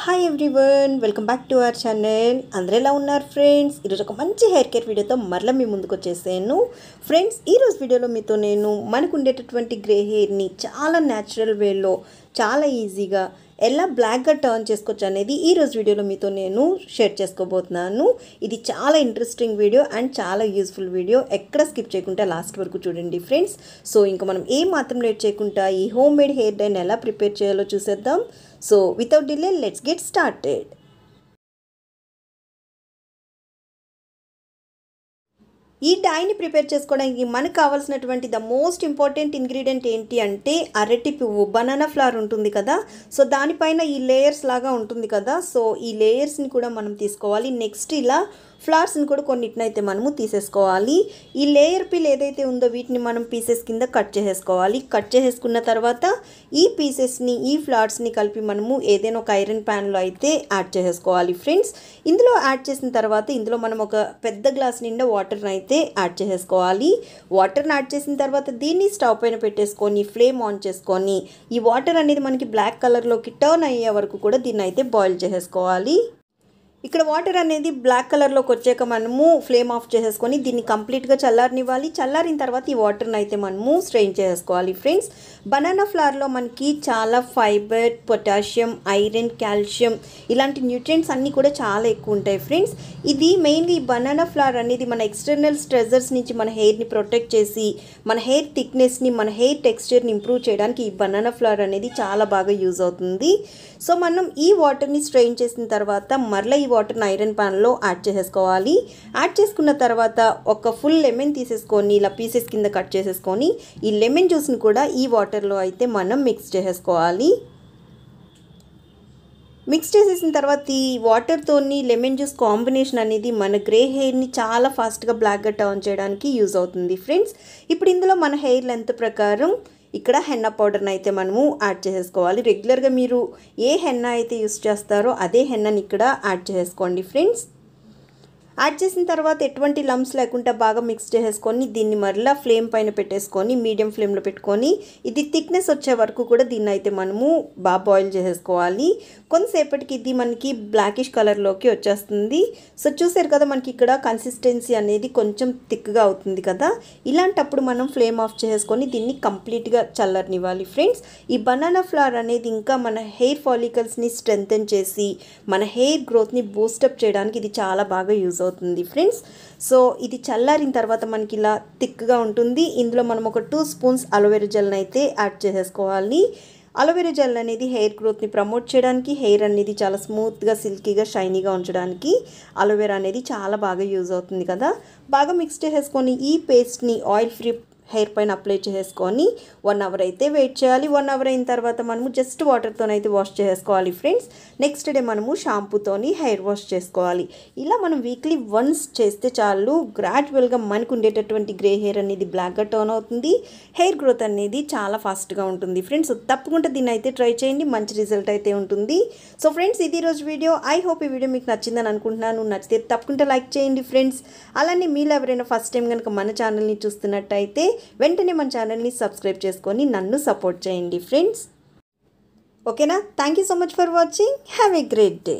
hi everyone welcome back to our channel అందరూ ఎలా ఉన్నారు ఫ్రెండ్స్ ఈరోజు ఒక మంచి హెయిర్ కేర్ వీడియోతో మరలా మీ ముందుకు వచ్చేసాను ఫ్రెండ్స్ ఈరోజు వీడియోలో మీతో నేను మనకు ఉండేటటువంటి గ్రే హెయిర్ని చాలా న్యాచురల్ వేలో చాలా ఈజీగా ఎలా బ్లాక్గా టర్న్ చేసుకోవచ్చు అనేది ఈరోజు వీడియోలో మీతో నేను షేర్ చేసుకోబోతున్నాను ఇది చాలా ఇంట్రెస్టింగ్ వీడియో అండ్ చాలా యూస్ఫుల్ వీడియో ఎక్కడ స్కిప్ చేయకుండా లాస్ట్ వరకు చూడండి ఫ్రెండ్స్ సో ఇంకా మనం ఏ మాత్రం లేట్ చేయకుండా ఈ హోమ్ మేడ్ హెయిర్ డైన్ ఎలా ప్రిపేర్ చేయాలో చూసేద్దాం so without delay let's get started ఈ టాయిని ప్రిపేర్ చేసుకోవడానికి మనకు కావాల్సినటువంటి ద మోస్ట్ ఇంపార్టెంట్ ఇంగ్రీడియంట్ ఏంటి అంటే అరటి పువ్వు బనానా ఫ్లవర్ ఉంటుంది కదా సో దానిపైన ఈ లేయర్స్ లాగా ఉంటుంది కదా సో ఈ లేయర్స్ని కూడా మనం తీసుకోవాలి నెక్స్ట్ ఇలా ఫ్లవర్స్ని కూడా కొన్నిటినైతే మనము తీసేసుకోవాలి ఈ లేయర్ పిల్ ఏదైతే ఉందో వీటిని మనం పీసెస్ కింద కట్ చేసేసుకోవాలి కట్ చేసేసుకున్న తర్వాత ఈ పీసెస్ని ఈ ఫ్లవర్స్ని కలిపి మనము ఏదైనా ఒక ఐరన్ ప్యాన్లో అయితే యాడ్ చేసేసుకోవాలి ఫ్రెండ్స్ ఇందులో యాడ్ చేసిన తర్వాత ఇందులో మనం ఒక పెద్ద గ్లాస్ నిండా వాటర్ని అయితే యాడ్ చేసేసుకోవాలి వాటర్ని యాడ్ చేసిన తర్వాత దీన్ని స్టవ్ పైన పెట్టేసుకొని ఫ్లేమ్ ఆన్ చేసుకొని ఈ వాటర్ అనేది మనకి బ్లాక్ కలర్లోకి టర్న్ అయ్యే వరకు కూడా దీన్ని అయితే బాయిల్ చేసేసుకోవాలి ఇక్కడ వాటర్ అనేది బ్లాక్ కలర్లోకి వచ్చాక మనము ఫ్లేమ్ ఆఫ్ చేసేసుకొని దీన్ని కంప్లీట్గా చల్లారనివ్వాలి చల్లారిన తర్వాత ఈ వాటర్ని అయితే మనము స్ట్రెయిన్ చేసుకోవాలి ఫ్రెండ్స్ బనానా ఫ్లవర్లో మనకి చాలా ఫైబర్ పొటాషియం ఐరన్ కాల్షియం ఇలాంటి న్యూట్రియంట్స్ అన్నీ కూడా చాలా ఎక్కువ ఉంటాయి ఫ్రెండ్స్ ఇది మెయిన్గా ఈ బనానా ఫ్లవర్ అనేది మన ఎక్స్టర్నల్ స్ట్రెజర్స్ నుంచి మన హెయిర్ని ప్రొటెక్ట్ చేసి మన హెయిర్ థిక్నెస్ని మన హెయిర్ టెక్స్చర్ని ఇంప్రూవ్ చేయడానికి ఈ బనానా ఫ్లవర్ అనేది చాలా బాగా యూజ్ అవుతుంది సో మనం ఈ వాటర్ని స్ట్రెయిన్ చేసిన తర్వాత మరలా ఈ వాటర్ని ఐరన్ ప్యాన్లో యాడ్ చేసేసుకోవాలి యాడ్ చేసుకున్న తర్వాత ఒక ఫుల్ లెమన్ తీసేసుకొని ఇలా పీసెస్ కింద కట్ చేసేసుకొని ఈ లెమన్ జ్యూస్ని కూడా ఈ వాటర్లో అయితే మనం మిక్స్ చేసేసుకోవాలి మిక్స్ చేసేసిన తర్వాత ఈ వాటర్తోని లెమన్ జ్యూస్ కాంబినేషన్ అనేది మన గ్రే హెయిర్ని చాలా ఫాస్ట్గా బ్లాక్గా టర్న్ చేయడానికి యూజ్ అవుతుంది ఫ్రెండ్స్ ఇప్పుడు ఇందులో మన హెయిర్ లెంత్ ప్రకారం ఇక్కడ హెన్న పౌడర్ని అయితే మనము యాడ్ చేసేసుకోవాలి రెగ్యులర్గా మీరు ఏ హెన్న అయితే యూస్ చేస్తారో అదే హెన్నని ఇక్కడ యాడ్ చేసుకోండి ఫ్రెండ్స్ యాడ్ చేసిన తర్వాత ఎటువంటి లమ్స్ లేకుండా బాగా మిక్స్ చేసేసుకొని దీన్ని మరలా ఫ్లేమ్ పైన పెట్టేసుకొని మీడియం ఫ్లేమ్లో పెట్టుకొని ఇది థిక్నెస్ వచ్చే వరకు కూడా దీన్ని అయితే మనము బాగా బాయిల్ చేసేసుకోవాలి కొంతసేపటికి ఇది మనకి బ్లాకిష్ కలర్లోకి వచ్చేస్తుంది సో చూసారు కదా మనకి ఇక్కడ కన్సిస్టెన్సీ అనేది కొంచెం థిక్గా అవుతుంది కదా ఇలాంటప్పుడు మనం ఫ్లేమ్ ఆఫ్ చేసుకొని దీన్ని కంప్లీట్గా చల్లరనివ్వాలి ఫ్రెండ్స్ ఈ బనానా ఫ్లవర్ అనేది ఇంకా మన హెయిర్ ఫాలికల్స్ని స్ట్రెంగ్తన్ చేసి మన హెయిర్ గ్రోత్ని బూస్టప్ చేయడానికి ఇది చాలా బాగా యూజ్ అవుతుంది ఫ్రెండ్స్ సో ఇది చల్లారిన తర్వాత మనకి ఇలా థిక్గా ఉంటుంది ఇందులో మనం ఒక టూ స్పూన్స్ అలోవెరా జెల్ని అయితే యాడ్ చేసేసుకోవాలి అలోవెరా జెల్ అనేది హెయిర్ గ్రోత్ని ప్రమోట్ చేయడానికి హెయిర్ అనేది చాలా స్మూత్గా సిల్కీగా షైనీగా ఉంచడానికి అలోవెరా అనేది చాలా బాగా యూజ్ అవుతుంది కదా బాగా మిక్స్ చేసేసుకొని ఈ పేస్ట్ని ఆయిల్ ఫ్రీ హెయిర్ పైన అప్లై చేసేసుకొని వన్ అవర్ అయితే వెయిట్ చేయాలి వన్ అవర్ అయిన తర్వాత మనము జస్ట్ వాటర్తో అయితే వాష్ చేసుకోవాలి ఫ్రెండ్స్ నెక్స్ట్ డే మనము షాంపూతోని హెయిర్ వాష్ చేసుకోవాలి ఇలా మనం వీక్లీ వన్స్ చేస్తే చాలు గ్రాడ్యువల్గా మనకు ఉండేటటువంటి గ్రే హెయిర్ అనేది బ్లాక్గా టర్న్ అవుతుంది హెయిర్ గ్రోత్ అనేది చాలా ఫాస్ట్గా ఉంటుంది ఫ్రెండ్స్ తప్పకుండా దీన్ని అయితే ట్రై చేయండి మంచి రిజల్ట్ అయితే ఉంటుంది సో ఫ్రెండ్స్ ఇది రోజు వీడియో ఐ హోప్ ఈ వీడియో మీకు నచ్చిందని అనుకుంటున్నాను నచ్చితే తప్పకుండా లైక్ చేయండి ఫ్రెండ్స్ అలానే మీలో ఎవరైనా ఫస్ట్ టైం కనుక మన ఛానల్ని చూస్తున్నట్టయితే వెంటనే మన ఛానల్ని సబ్స్క్రైబ్ చేసుకొని నన్ను సపోర్ట్ చేయండి ఫ్రెండ్స్ ఓకేనా thank you so much for watching have a great day